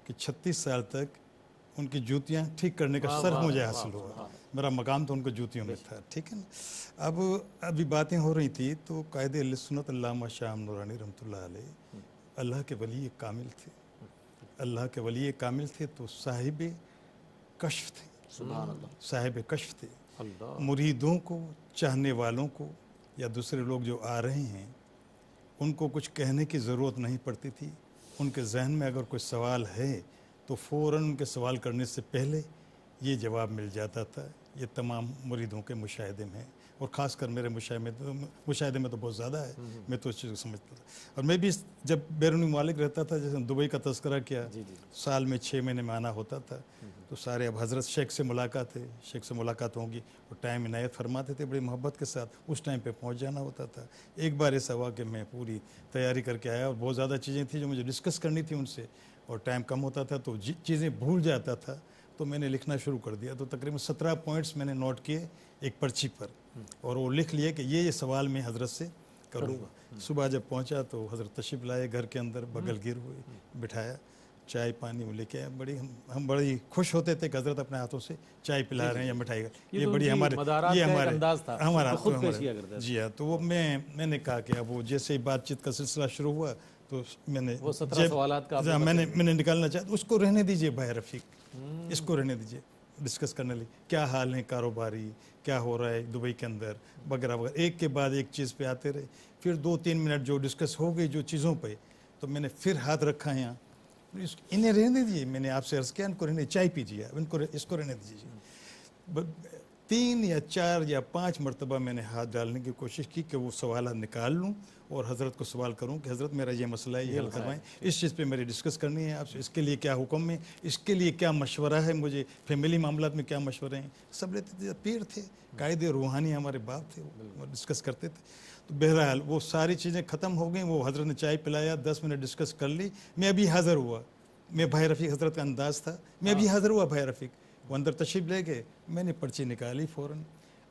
कि छत्तीस साल तक उनकी जूतियाँ ठीक करने का सर मुझे हासिल हुआ मेरा मकाम तो उनको जूतियों में था ठीक है ना अब अभी बातें हो रही थी तो कायद सुनत अल्लामा शाह नौरानी रमत हम्म। अल्लाह के वली कामिल थे अल्लाह के वली कामिल थे तो साहिब कश्फ थे साहेब कश्फ थे मुरीदों को चाहने वालों को या दूसरे लोग जो आ रहे हैं उनको कुछ कहने की ज़रूरत नहीं पड़ती थी उनके जहन में अगर कोई सवाल है तो फ़ौर उनके सवाल करने से पहले ये जवाब मिल जाता था ये तमाम मुरीदों के मुशाहे में और ख़ासकर मेरे मुशाह में तो में तो बहुत ज़्यादा है हम्म, हम्म। मैं तो उस चीज़ को समझता था और मैं भी जब बैरूनी मालिक रहता था जैसे दुबई का तस्करा किया साल में छः महीने में आना होता था हम्म, तो सारे अब हज़रत शेख से मुलाकात है शेख से मुलाकात होगी और टाइम इनायत फरमाते थे बड़ी मोहब्बत के साथ उस टाइम पर पहुँच जाना होता था एक बार ऐसा हुआ कि मैं पूरी तैयारी करके आया और बहुत ज़्यादा चीज़ें थी जो मुझे डिस्कस करनी थी उनसे और टाइम कम होता था तो चीज़ें भूल जाता था तो मैंने लिखना शुरू कर दिया तो तकरीबन सत्रह पॉइंट्स मैंने नोट किए एक पर्ची पर हम्म। और वो लिख लिए कि ये ये सवाल मैं हजरत से करूँगा सुबह जब पहुँचा तो हजरत तशिप लाए घर के अंदर बगल हम्म। गिर हुए बिठाया चाय पानी वो लेके आए बड़ी हम हम बड़ी खुश होते थे कि हजरत अपने हाथों से चाय पिला रहे हैं या मिठाई ये, तो बड़ी हमारे ये हमारे हमारा जी हाँ तो वो मैं मैंने कहा कि अब वो जैसे ही बातचीत का सिलसिला शुरू हुआ तो मैंने वो का मैंने मैंने निकालना चाहता उसको रहने दीजिए भाई रफीक हम्म। इसको रहने दीजिए डिस्कस करने लगे क्या हाल है कारोबारी क्या हो रहा है दुबई के अंदर वगैरह वगैरह एक के बाद एक चीज़ पे आते रहे फिर दो तीन मिनट जो डिस्कस हो गई जो चीज़ों पे तो मैंने फिर हाथ रखा यहाँ इन्हें रहने दीजिए मैंने आपसे अर्ज़ किया इनको रहने चाय पीजिए इनको इसको रहने दीजिए तीन या चार या पाँच मरतबा मैंने हाथ डालने की कोशिश की कि वो सवाल निकाल लूँ और हज़रत को सवाल करूँ कि हज़रत मेरा ये मसला है ये हल करवाएँ इस चीज़ पे मेरी डिस्कस करनी है आपसे इसके लिए क्या हुक्म है इसके लिए क्या मशवरा है मुझे फैमिली मामला में क्या मशवरे हैं सब लेते थे पीर थे कायद रूहानी हमारे बाप थे वो डिस्कस करते थे तो बहरहाल वो सारी चीज़ें ख़त्म हो गई वो हज़रत ने चाय पिलाया दस मिनट डिस्कस कर ली मैं अभी हाज़र हुआ मैं भाई रफ़ीक हज़रत का अंदाज़ था मैं अभी हाज़र हुआ भाई रफ़ीक वो अंदर तशीफ ले गए मैंने पर्ची निकाली फ़ौर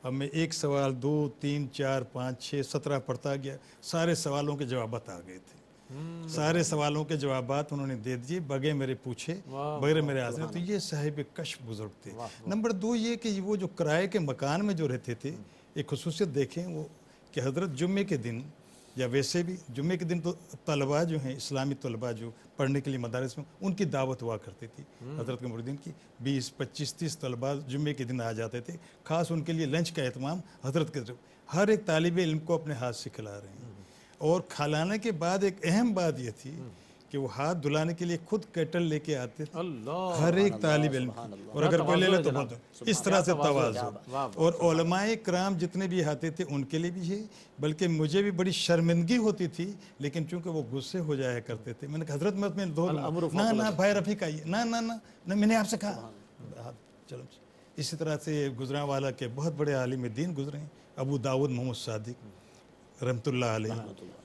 अब मैं एक सवाल दो तीन चार पाँच छः सत्रह पढ़ता गया सारे सवालों के जवाब आ गए थे हम्म। सारे सवालों के जवाब उन्होंने दे दिए बगैर मेरे पूछे बगैर मेरे आज तो ये साहिब कश बुजुर्ग थे नंबर दो ये कि वो जो किराए के मकान में जो रहते थे एक खसूसियत देखें वो कि हजरत जुम्मे के दिन या वैसे भी जुम्मे के दिन तो तलबा जो हैं इस्लामी तलबा जो पढ़ने के लिए मदारस में उनकी दावत हुआ करती थी हम्म। हजरत कमरुद्दीन की बीस पच्चीस तीस तलबा जुम्मे के दिन आ जाते थे खास उनके लिए लंच का अहतमाम हजरत के हर एक तालब इलम को अपने हाथ से खिला रहे हैं हम्म। और खिलाने के बाद एक अहम बात यह थी हम्म। कि वो हाथ धुलाने के लिए खुद कैटल लेके आते थे हर एक तालिब इल्म और अगर कोई ले तो बहुत इस तरह से तोज़ और कराम जितने भी आते थे उनके लिए भी ये बल्कि मुझे भी बड़ी शर्मिंदगी होती थी लेकिन चूंकि वो गुस्से हो जाया करते थे मैंने हजरत मत में ना ना भाई रफी आइए ना ना ना मैंने आपसे कहा हाँ, चलो इसी तरह से गुजरा वाला के बहुत बड़े आलिम दीन गुजरे अबू दाऊद मोहम्मद सादिक रमतुल्ला आल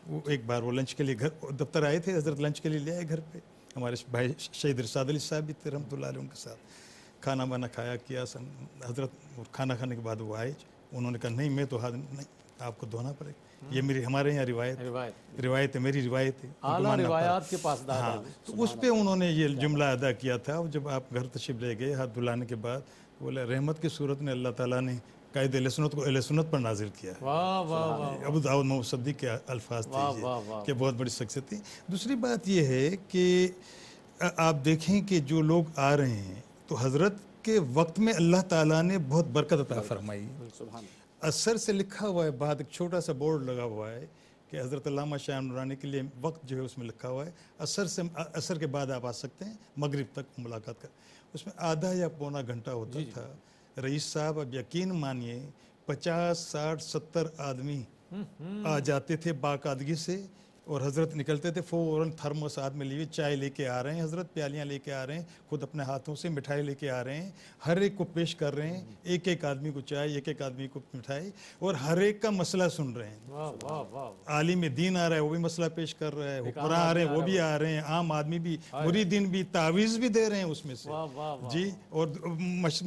वो एक बार वो लंच के लिए घर दफ्तर आए थे हज़रत लंच के लिए ले आए घर पे हमारे भाई शहीद रसाद अली साहब भी थे रमतुल्ला आलही उनके साथ खाना वाना खाया किया सन हज़रत खाना खाने के बाद वो आए उन्होंने कहा नहीं मैं तो हाथ नहीं आपको धोना पड़ेगा हम्म। ये मेरी हमारे यहाँ रिवायत रिवायत है मेरी रिवायत है हाँ तो उस पर उन्होंने ये जुमला अदा किया था जब आप घर तशीब ले गए हाथ धुलाने के बाद बोले रहमत की सूरत में अल्लाह ताला ने कायद लसनत को लसनत पर नाजिल किया अबू दाऊद मोहम्मद के अल्फाज थे कि बहुत बड़ी शख्सियत थी दूसरी बात यह है कि आप देखें कि जो लोग आ रहे हैं तो हज़रत के वक्त में अल्लाह ताला ने बहुत बरकत अता फरमाई असर से लिखा हुआ है बाद एक छोटा सा बोर्ड लगा हुआ है कि हज़रत लामा शाह नुरानी के लिए वक्त जो है उसमें लिखा हुआ है असर से असर के बाद आप आ सकते हैं मगरब तक मुलाकात कर उसमें आधा या पौना घंटा होता था रईस साहब अब यकीन मानिए पचास साठ सत्तर आदमी हम्म, हम्म। आ जाते थे बाकायदगी से और हज़रत निकलते थे फ़ौर थर्मस साथ में लिए चाय लेके आ रहे हैं हज़रत प्यालियाँ लेके आ रहे हैं खुद अपने हाथों से मिठाई लेके आ रहे हैं हर एक को पेश कर रहे हैं एक एक आदमी को चाय एक एक आदमी को मिठाई और हर एक का मसला सुन रहे हैं आलिम दीन आ रहा है वो भी मसला पेश कर रहा है हुक्मरान आ रहे हैं वो भी आ रहे हैं आम आदमी भी बुरी दिन भी तावीज़ भी दे रहे हैं उसमें से जी और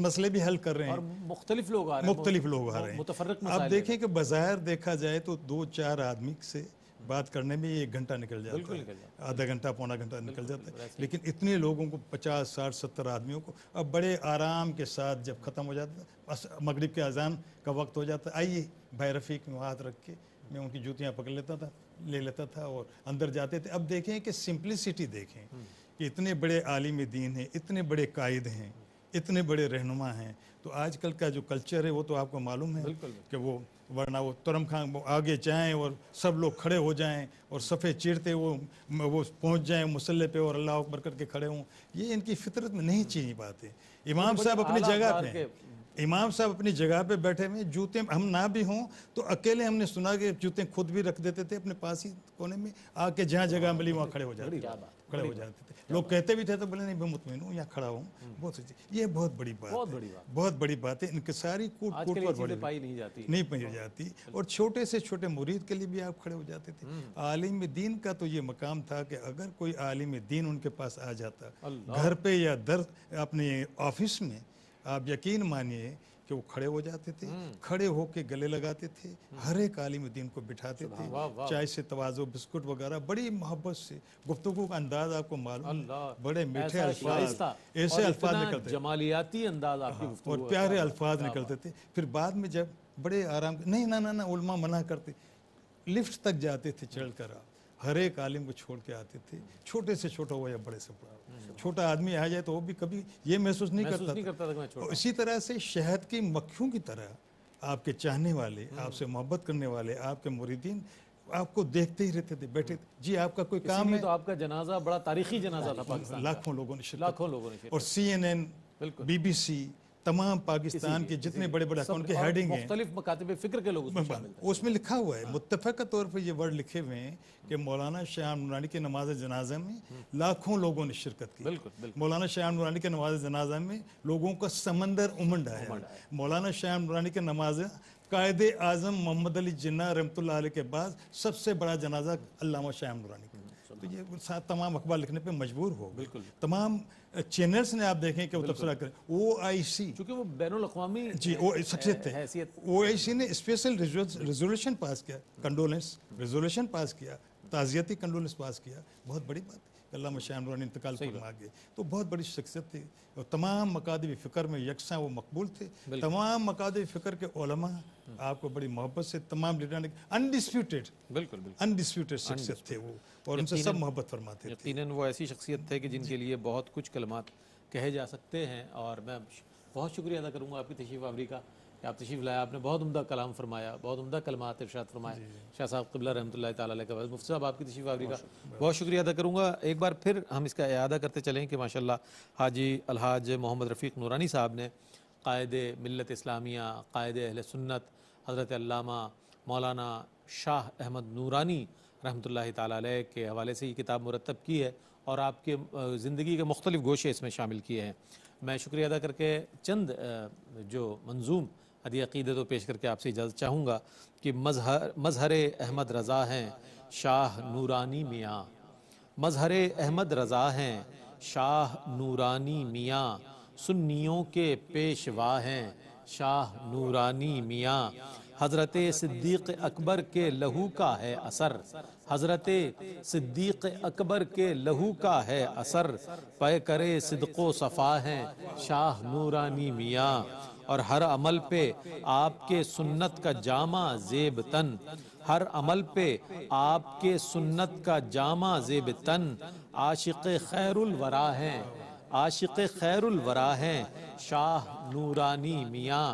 मसले भी हल कर रहे हैं मुख्तलिफ लोग मुख्तलिफ लोग आ रहे हैं आप देखें कि बाज़ार देखा जाए तो दो चार आदमी से बात करने में एक घंटा निकल जाता है आधा घंटा पौना घंटा निकल जाता है लेकिन इतने लोगों को पचास साठ सत्तर आदमियों को अब बड़े आराम के साथ जब ख़त्म हो जाता बस मगरब के अजान का वक्त हो जाता आइए भाई रफ़ीक में हाथ रख के मैं उनकी जूतियाँ पकड़ लेता था ले लेता था और अंदर जाते थे अब देखें कि सिंप्लिसिटी देखें हम्म। कि इतने बड़े आलिम दीन हैं इतने बड़े कायद हैं इतने बड़े रहनुमा हैं तो आजकल का जो कल्चर है वो तो आपको मालूम है कि वो वरना वो तुरम खां आगे जाएं और सब लोग खड़े हो जाएं और सफ़े चिरते वो वो पहुंच जाएं मुसल्ले पे और अल्लाह अकबर करके खड़े हों ये इनकी फितरत में नहीं चीनी पाते इमाम साहब अपनी जगह पे इमाम साहब अपनी जगह पे बैठे हुए जूते हम ना भी हों तो अकेले हमने सुना कि जूते खुद भी रख देते थे अपने पास ही कोने में आके जहाँ जगह मिली वहाँ खड़े हो जाते खड़े हो जाते थे लोग कहते भी थे तो बोले नहीं मैं मुतमिन हूँ यहाँ खड़ा हूँ हम्म। बहुत ये बहुत बड़ी बात बहुत बड़ी बात बहुत बड़ी बात है इनके सारी कोट कोट पर बड़ी पाई नहीं जाती नहीं पाई जाती और छोटे से छोटे मुरीद के लिए भी आप खड़े हो जाते थे हम्म। आलिम दीन का तो ये मकाम था कि अगर कोई आलिम दीन उनके पास आ जाता घर पे या दर अपने ऑफिस में आप यकीन मानिए कि वो खड़े हो जाते थे हम्म। खड़े होके गले लगाते थे हम्म। हरे काली में दिन को बिठाते थे चाय से तवाजो बिस्कुट वगैरह बड़ी मोहब्बत से गुफ्तगु का अंदाज आपको मालूम बड़े मीठे अल्फाज ऐसे अल्फाज निकलते जमालियाती अंदाज हाँ, और प्यारे अल्फाज निकलते थे फिर बाद में जब बड़े आराम नहीं ना ना ना उलमा मना करते लिफ्ट तक जाते थे चढ़ कर आप हर एक आलिम को छोड़ के आते थे छोटे से छोटा हुआ या बड़े से बड़ा छोटा आदमी आ जाए तो वो भी कभी ये महसूस नहीं करता नहीं करता था, था इसी तरह से शहद की मक्खियों की तरह आपके चाहने वाले हम्म। आपसे मोहब्बत करने वाले आपके मुरीदीन आपको देखते ही रहते थे बैठे थे जी आपका कोई काम है तो आपका जनाजा बड़ा तारीखी जनाजा था लाखों लोगों ने लाखों लोगों ने और सी एन एन बीबीसी तमाम पाकिस्तान के जितने बड़े बड़े उनके हेडिंग फिक्र के लोग उसमें लिखा हुआ है हाँ। मुतफ़ा तौर पर ये वर्ड लिखे हुए हैं कि मौलाना श्याम नूरानी की नमाज जनाजा में हम्म। लाखों लोगों ने शिरकत की मौलाना श्याम नूरानी के नमाज जनाजा में लोगों का समंदर उमंड है मौलाना श्याम नूरानी के नमाज कायद आजम मोहम्मद अली जिन्ना रमत के बाद सबसे बड़ा जनाजा अलामा श्याम नूरानी तो ये तमाम अखबार लिखने पे मजबूर हो बिल्कुल तमाम चैनल्स ने आप देखें कि वो तबसरा करें ओ आई सी चूंकि वो बैन अवी जी ओ शख्सियत थे ओ आई सी ने स्पेशल रेजोल्यूशन पास किया कंडोलेंस रेजोल्यूशन पास किया ताज़ियती कंडोलेंस पास किया बहुत बड़ी बात है अल्लाह शाहरुख इंतकाल फरमा गए तो बहुत बड़ी शख्सियत थी और तमाम मकादब फ़िक्र में यकसा वो मकबूल थे तमाम मकादब फ़िक्र के ओलमा आपको बड़ी मोहब्बत से तमाम लीडर ने अनडिस्प्यूटेड बिल्कुल अनडिस्प्यूटेड शख्सियत थे वो और उनसे सब मोहब्बत फरमाते थे वो ऐसी शख्सियत थे कि जिनके लिए बहुत कुछ कलमात कहे जा सकते हैं और मैं बहुत शुक्रिया अदा करूँगा आपकी तशीफ आवरी का कि आप तशीफ लाया आपने बहुत उमदा कलाम फरमाया बहुत उमदा कलमात इर्शाद फरमाया शाह साहब कबला रहमत ताली का मुफ्त साहब आपकी तशीफ आवरी का बहुत शुक्रिया अदा करूँगा एक बार फिर हम इसका अदा करते चलें कि माशा हाजी अलहाज मोहम्मद रफ़ीक नूरानी साहब ने कायद मिलत इस्लामिया कायद अहल सुन्नत हज़रत अल्लामा मौलाना शाह अहमद नूरानी रहमत ताली के हवाले से ये किताब मुरतब की है और आपके ज़िंदगी के मुख्तलिफ़ गोशे इसमें शामिल किए हैं मैं शुक्रिया अदा करके चंद जो मंजूम अदी अक़ीदत तो पेश करके आपसे इजाज़त चाहूँगा कि मजहर मजहर अहमद रज़ा हैं शाह नूरानी मियाँ मजहर अहमद रज़ा हैं शाह नूरानी मियाँ सुन्नियों के पेशवा हैं शाह नूरानी मियाँ हज़रत सिद्दीक़ अकबर के लहू का है असर हज़रत सिद्दीक़ अकबर के लहू का है असर पै करे सिद्क़ो सफ़ा हैं शाह नूरानी मियाँ और हर अमल पे आपके सुन्नत का जामा जेब तन हर अमल पे आपके सुन्नत का जामा जेब तन आशिक खैरुल वरा हैं आशिक खैरुल वरा हैं शाह नूरानी मियाँ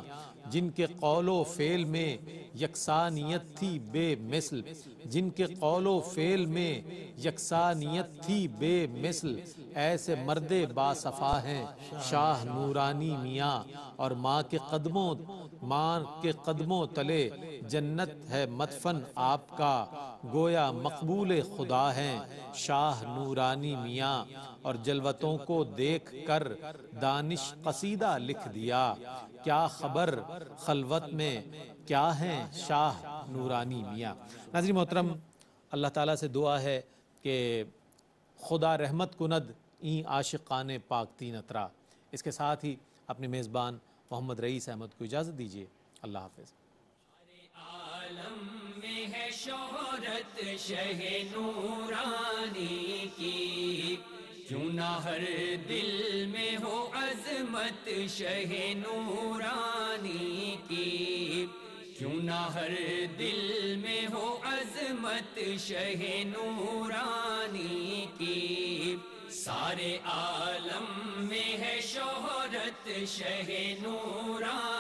जिनके कौलो फेल में यकसानियत थी बे मिसल जिनके कौलो फेल में यकसानियत थी बे मिसल ऐसे मर्द बासफ़ा हैं शाह नूरानी मियाँ और माँ के कदमों मान के कदमों तले जन्नत है मतफन आपका गोया मकबूल खुदा है शाह नूरानी मियाँ और जलवतों को देख कर दानिश कसीदा लिख दिया क्या खबर खलवत में क्या है शाह नूरानी मियाँ नाजरी मोहतरम अल्लाह ताला से दुआ है कि खुदा रहमत कुनद ई आशिकान पाक तीन अतरा इसके साथ ही अपने मेज़बान मोहम्मद रईस अहमद को इजाज़त दीजिए अल्लाह हाफिज़ आलम में है शोहरत शह नूरानी की क्यों ना हर दिल में हो अजमत शह नूरानी की क्यों ना हर दिल में हो अजमत शह नूरानी की सारे आलम में है शोहरत शह नूरा